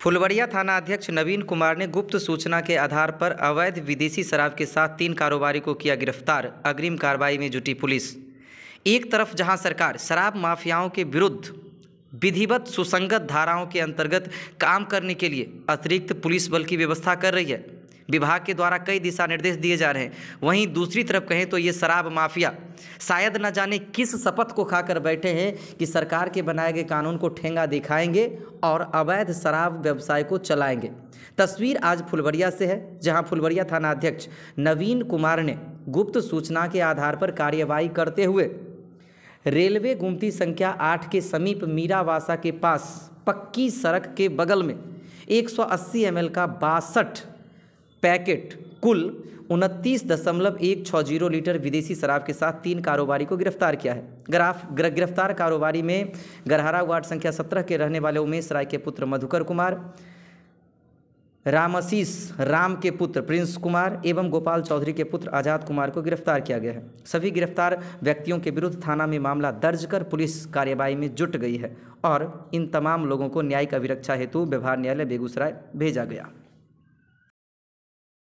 फुलवरिया थाना अध्यक्ष नवीन कुमार ने गुप्त सूचना के आधार पर अवैध विदेशी शराब के साथ तीन कारोबारी को किया गिरफ्तार अग्रिम कार्रवाई में जुटी पुलिस एक तरफ जहां सरकार शराब माफियाओं के विरुद्ध विधिवत सुसंगत धाराओं के अंतर्गत काम करने के लिए अतिरिक्त पुलिस बल की व्यवस्था कर रही है विभाग के द्वारा कई दिशा निर्देश दिए जा रहे हैं वहीं दूसरी तरफ कहें तो ये शराब माफिया शायद न जाने किस शपथ को खाकर बैठे हैं कि सरकार के बनाए गए कानून को ठेंगा दिखाएंगे और अवैध शराब व्यवसाय को चलाएंगे तस्वीर आज फुलवरिया से है जहां फुलवरिया थाना अध्यक्ष नवीन कुमार ने गुप्त सूचना के आधार पर कार्यवाही करते हुए रेलवे गुमती संख्या आठ के समीप मीरावासा के पास पक्की सड़क के बगल में 180 एमएल का बासठ पैकेट कुल उनतीस दशमलव एक छः जीरो लीटर विदेशी शराब के साथ तीन कारोबारी को गिरफ्तार किया है ग्राफ गिरफ्तार कारोबारी में गरहारा वार्ड संख्या सत्रह के रहने वाले उमेश राय के पुत्र मधुकर कुमार रामाशीष राम के पुत्र प्रिंस कुमार एवं गोपाल चौधरी के पुत्र आज़ाद कुमार को गिरफ्तार किया गया है सभी गिरफ्तार व्यक्तियों के विरुद्ध थाना में मामला दर्ज कर पुलिस कार्यवाही में जुट गई है और इन तमाम लोगों को न्यायिक अभिरक्षा हेतु व्यवहार न्यायालय बेगूसराय भेजा गया